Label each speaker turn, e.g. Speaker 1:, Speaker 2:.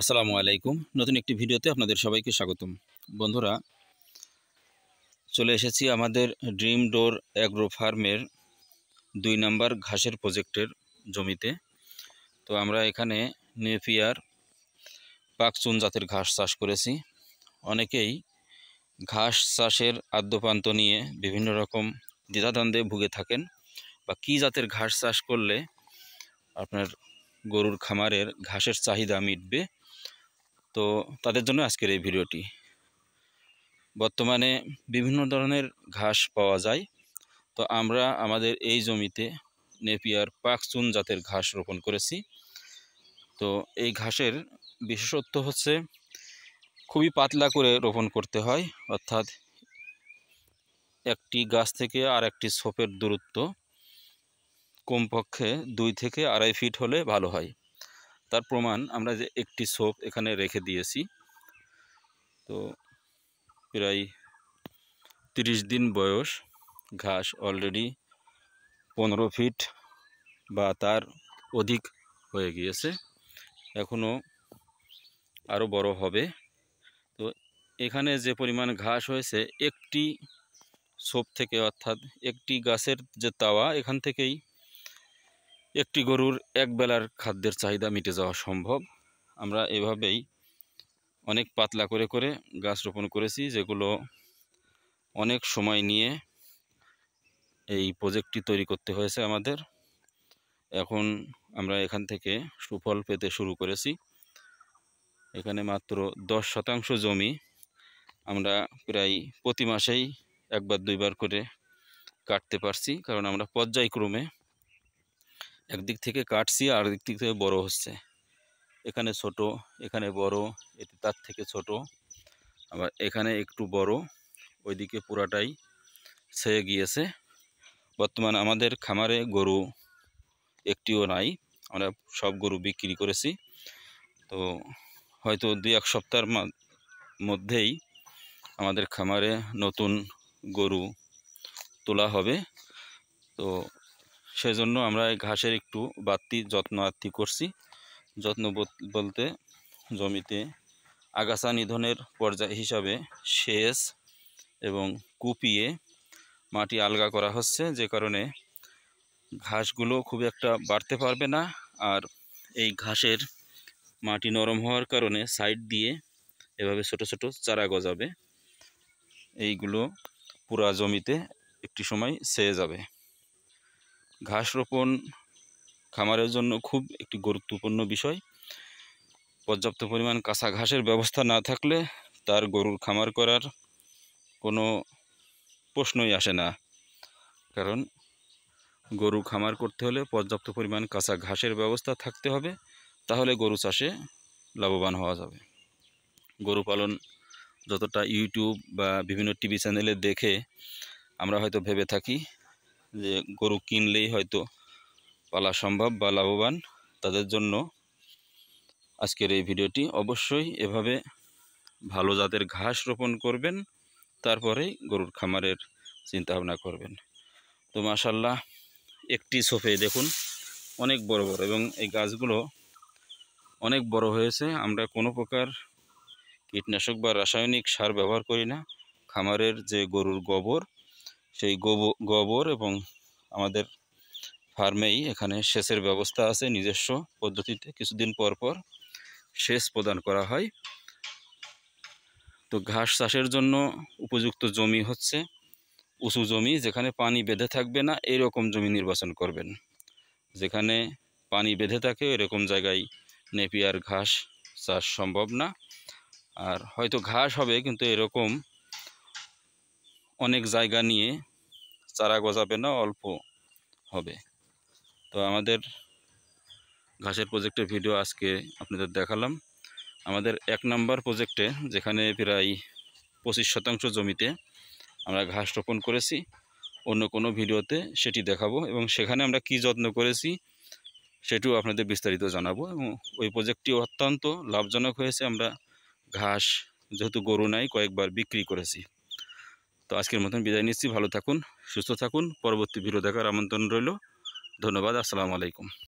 Speaker 1: আসসালামু আলাইকুম নতুন একটি ভিডিওতে আপনাদের সবাইকে স্বাগতম বন্ধুরা চলে এসেছি আমাদের ড্রিম ডোর অ্যাগ্রো ফার্মের দুই নাম্বার ঘাসের প্রজেক্টের জমিতে তো আমরা এখানে নেপিয়ার পাকচুন জাতের ঘাস চাষ করেছি অনেকেই ঘাস চাষের আদ্যপান্ত নিয়ে বিভিন্ন রকম দ্বিধাদ্বন্দ্বে ভুগে থাকেন বা কী জাতের ঘাস চাষ করলে আপনার গরুর খামারের ঘাসের চাহিদা মিটবে তো তাদের জন্য আজকের এই ভিডিওটি বর্তমানে বিভিন্ন ধরনের ঘাস পাওয়া যায় তো আমরা আমাদের এই জমিতে নেপিয়ার পাকচুন জাতের ঘাস রোপণ করেছি তো এই ঘাসের বিশেষত্ব হচ্ছে খুবই পাতলা করে রোপণ করতে হয় অর্থাৎ একটি গাছ থেকে আর একটি ছোপের দূরত্ব কমপক্ষে দুই থেকে আড়াই ফিট হলে ভালো হয় তার প্রমাণ আমরা যে একটি সোপ এখানে রেখে দিয়েছি তো প্রায় তিরিশ দিন বয়স ঘাস অলরেডি পনেরো ফিট বা তার অধিক হয়ে গিয়েছে এখনও আরও বড় হবে তো এখানে যে পরিমাণ ঘাস হয়েছে একটি সোপ থেকে অর্থাৎ একটি গাছের যে তাওয়া এখান থেকেই একটি গরুর এক বেলার খাদ্যের চাহিদা মিটে যাওয়া সম্ভব আমরা এভাবেই অনেক পাতলা করে করে গাছ রোপণ করেছি যেগুলো অনেক সময় নিয়ে এই প্রজেক্টটি তৈরি করতে হয়েছে আমাদের এখন আমরা এখান থেকে সুফল পেতে শুরু করেছি এখানে মাত্র দশ শতাংশ জমি আমরা প্রায় প্রতি মাসেই একবার দুইবার করে কাটতে পারছি কারণ আমরা পর্যায়ক্রমে একদিক থেকে কাটছি আর দিক থেকে বড় হচ্ছে এখানে ছোট এখানে বড় এতে তার থেকে ছোট আবার এখানে একটু বড় ওইদিকে পুরাটাই ছেয়ে গিয়েছে বর্তমান আমাদের খামারে গরু একটিও নাই আমরা সব গরু বিক্রি করেছি তো হয়তো দুই এক সপ্তাহের মধ্যেই আমাদের খামারে নতুন গরু তোলা হবে তো সেজন্য আমরা এই ঘাসের একটু বাড়তি যত্ন আত্মি করছি যত্ন বলতে জমিতে আগাছা নিধনের পর্যায় হিসাবে সেচ এবং কুপিয়ে মাটি আলগা করা হচ্ছে যে কারণে ঘাসগুলো খুব একটা বাড়তে পারবে না আর এই ঘাসের মাটি নরম হওয়ার কারণে সাইড দিয়ে এভাবে ছোট ছোট চারা গজাবে এইগুলো পুরা জমিতে একটি সময় সেয়ে যাবে ঘাস রোপণ খামারের জন্য খুব একটি গুরুত্বপূর্ণ বিষয় পর্যাপ্ত পরিমাণ কাঁচা ঘাসের ব্যবস্থা না থাকলে তার গরুর খামার করার কোনো প্রশ্নই আসে না কারণ গরু খামার করতে হলে পর্যাপ্ত পরিমাণ কাঁচা ঘাসের ব্যবস্থা থাকতে হবে তাহলে গরু চাষে লাভবান হওয়া যাবে গরু পালন যতটা ইউটিউব বা বিভিন্ন টিভি চ্যানেলে দেখে আমরা হয়তো ভেবে থাকি যে গরু কিনলেই হয়তো পালা সম্ভব বা লাভবান তাদের জন্য আজকের এই ভিডিওটি অবশ্যই এভাবে ভালো জাতের ঘাস রোপণ করবেন তারপরেই গরুর খামারের চিন্তাভাবনা করবেন তো মাশাল্লাহ একটি সোফে দেখুন অনেক বড় বড় এবং এই গাছগুলো অনেক বড় হয়েছে আমরা কোনো প্রকার কীটনাশক বা রাসায়নিক সার ব্যবহার করি না খামারের যে গরুর গোবর সেই গোবর এবং আমাদের ফার্মেই এখানে সেচের ব্যবস্থা আছে নিজস্ব পদ্ধতিতে কিছুদিন পর পর সেচ প্রদান করা হয় তো ঘাস চাষের জন্য উপযুক্ত জমি হচ্ছে উঁচু জমি যেখানে পানি বেঁধে থাকবে না এরকম জমি নির্বাচন করবেন যেখানে পানি বেঁধে থাকে এরকম জায়গায় নেপিয়ার ঘাস চাষ সম্ভব না আর হয়তো ঘাস হবে কিন্তু এরকম অনেক জায়গা নিয়ে চারা গজাবে না অল্প হবে তো আমাদের ঘাসের প্রজেক্টের ভিডিও আজকে আপনাদের দেখালাম আমাদের এক নম্বর প্রজেক্টে যেখানে প্রায় পঁচিশ শতাংশ জমিতে আমরা ঘাস রোপণ করেছি অন্য কোনো ভিডিওতে সেটি দেখাবো এবং সেখানে আমরা কি যত্ন করেছি সেটিও আপনাদের বিস্তারিত জানাবো এবং ওই প্রজেক্টটি অত্যন্ত লাভজনক হয়েছে আমরা ঘাস যেহেতু গরু নাই কয়েকবার বিক্রি করেছি তো আজকের মতন বিদায় নিচ্ছি ভালো থাকুন সুস্থ থাকুন পরবর্তী ভিডিও দেখার আমন্ত্রণ রইল ধন্যবাদ আসসালামু আলাইকুম